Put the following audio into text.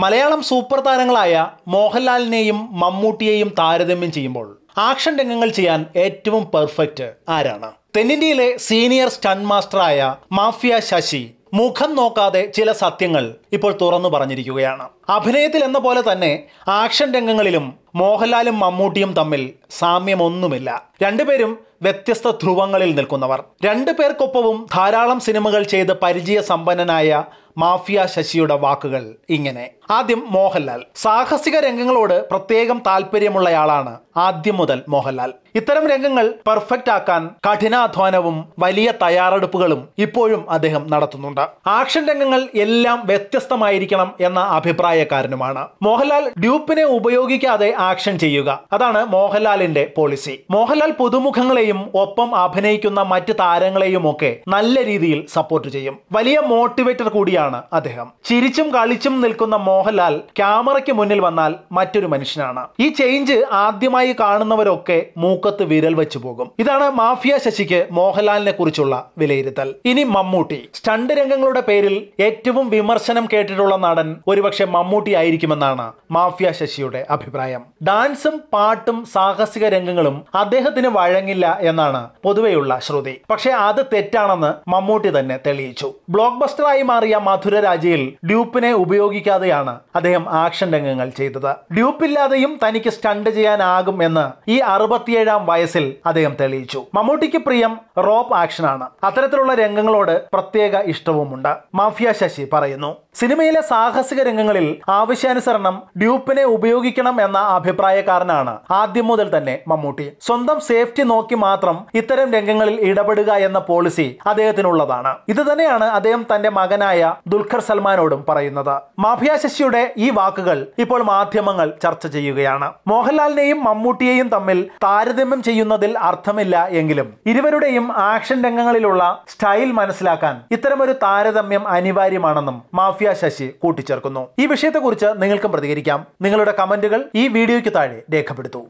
Malayalam super താരങ്ങളായ മോഹൻലാലിനെയും മമ്മൂട്ടിയെയും താരതമ്യം ചെയ്യുമ്പോൾ ആക്ഷൻ രംഗങ്ങൾ ചെയ്യാൻ ഏറ്റവും പെർഫെക്റ്റ് ആരാണ് തെന്നിന്ത്യയിലെ സീനിയർ സ്റ്റൺ മാസ്റ്ററായ മാഫിയ ശശി മുഖം നോക്കാതെ ചില സത്യങ്ങൾ ഇപ്പോൾ തുറന്നു പറഞ്ഞിരിക്കുകയാണ് അഭിനയത്തിൽ എന്ന പോലെ തന്നെ ആക്ഷൻ രംഗങ്ങളിലും മോഹൻലാലും മമ്മൂട്ടിയും തമ്മിൽ സാമ്യമൊന്നുമില്ല രണ്ടുപേരും വ്യത്യസ്ത ധ്രുവങ്ങളിൽ നിൽക്കുന്നവർ രണ്ടു പേർക്കൊപ്പവും ധാരാളം സിനിമകൾ ചെയ്ത് പരിചയ സമ്പന്നനായ മാഫിയ ശശിയുടെ വാക്കുകൾ ഇങ്ങനെ ആദ്യം മോഹൻലാൽ സാഹസിക രംഗങ്ങളോട് പ്രത്യേകം താല്പര്യമുള്ളയാളാണ് ആദ്യം മുതൽ മോഹൻലാൽ ഇത്തരം രംഗങ്ങൾ പെർഫെക്റ്റ് ആക്കാൻ കഠിനാധ്വാനവും വലിയ തയ്യാറെടുപ്പുകളും ഇപ്പോഴും അദ്ദേഹം നടത്തുന്നുണ്ട് ആക്ഷൻ രംഗങ്ങൾ എല്ലാം വ്യത്യസ്തമായിരിക്കണം എന്ന അഭിപ്രായക്കാരനുമാണ് മോഹൻലാൽ ഡ്യൂപ്പിനെ ഉപയോഗിക്കാതെ ആക്ഷൻ ചെയ്യുക അതാണ് മോഹൻലാലിന്റെ പോളിസി മോഹൻലാൽ പുതുമുഖങ്ങളെയും ഒപ്പം അഭിനയിക്കുന്ന മറ്റ് താരങ്ങളെയും ഒക്കെ നല്ല രീതിയിൽ സപ്പോർട്ട് ചെയ്യും വലിയ മോട്ടിവേറ്റർ കൂടിയാണ് വ്യക്തിയാണ് അദ്ദേഹം ചിരിച്ചും കളിച്ചും നിൽക്കുന്ന മോഹൻലാൽ ക്യാമറയ്ക്ക് മുന്നിൽ വന്നാൽ മറ്റൊരു മനുഷ്യനാണ് ഈ ചേഞ്ച് ആദ്യമായി കാണുന്നവരൊക്കെ മൂക്കത്ത് വിരൽ വെച്ചു പോകും ഇതാണ് മാഫിയ ശശിക്ക് മോഹൻലാലിനെ കുറിച്ചുള്ള വിലയിരുത്തൽ ഇനി മമ്മൂട്ടി സ്റ്റണ്ട് രംഗങ്ങളുടെ പേരിൽ ഏറ്റവും വിമർശനം കേട്ടിട്ടുള്ള നടൻ ഒരുപക്ഷെ മമ്മൂട്ടി ആയിരിക്കുമെന്നാണ് മാഫിയ ശശിയുടെ അഭിപ്രായം ഡാൻസും പാട്ടും സാഹസിക രംഗങ്ങളും അദ്ദേഹത്തിന് വഴങ്ങില്ല എന്നാണ് പൊതുവെയുള്ള ശ്രുതി പക്ഷേ അത് തെറ്റാണെന്ന് മമ്മൂട്ടി തന്നെ തെളിയിച്ചു ബ്ലോക്ക് ബസ്റ്ററായി മാറിയ മധുര രാജയിൽ ഡ്യൂപ്പിനെ ഉപയോഗിക്കാതെയാണ് അദ്ദേഹം ആക്ഷൻ രംഗങ്ങൾ ചെയ്തത് ഡ്യൂപ്പില്ലാതെയും തനിക്ക് സ്റ്റണ്ട് ചെയ്യാനാകും എന്ന് ഈ അറുപത്തിയേഴാം വയസ്സിൽ അദ്ദേഹം തെളിയിച്ചു മമ്മൂട്ടിക്ക് പ്രിയം റോപ്പ് ആക്ഷനാണ് അത്തരത്തിലുള്ള രംഗങ്ങളോട് പ്രത്യേക ഇഷ്ടവുമുണ്ട് മാഫിയ ശശി പറയുന്നു സിനിമയിലെ സാഹസിക രംഗങ്ങളിൽ ആവശ്യാനുസരണം ഡ്യൂപ്പിനെ ഉപയോഗിക്കണം എന്ന അഭിപ്രായക്കാരനാണ് ആദ്യം മുതൽ തന്നെ മമ്മൂട്ടി സ്വന്തം സേഫ്റ്റി നോക്കി മാത്രം ഇത്തരം രംഗങ്ങളിൽ ഇടപെടുക എന്ന പോളിസി അദ്ദേഹത്തിനുള്ളതാണ് ഇത് തന്നെയാണ് അദ്ദേഹം തന്റെ മകനായ ദുൽഖർ സൽമാനോടും പറയുന്നത് മാഫിയ ശശിയുടെ ഈ വാക്കുകൾ ഇപ്പോൾ മാധ്യമങ്ങൾ ചർച്ച ചെയ്യുകയാണ് മോഹൻലാലിനെയും മമ്മൂട്ടിയെയും തമ്മിൽ താരതമ്യം ചെയ്യുന്നതിൽ അർത്ഥമില്ല എങ്കിലും ഇരുവരുടെയും ആക്ഷൻ രംഗങ്ങളിലുള്ള സ്റ്റൈൽ മനസ്സിലാക്കാൻ ഇത്തരമൊരു താരതമ്യം അനിവാര്യമാണെന്നും മാഫിയ ശശി കൂട്ടിച്ചേർക്കുന്നു ഈ വിഷയത്തെക്കുറിച്ച് നിങ്ങൾക്കും പ്രതികരിക്കാം നിങ്ങളുടെ കമന്റുകൾ ഈ വീഡിയോയ്ക്ക് താഴെ രേഖപ്പെടുത്തൂ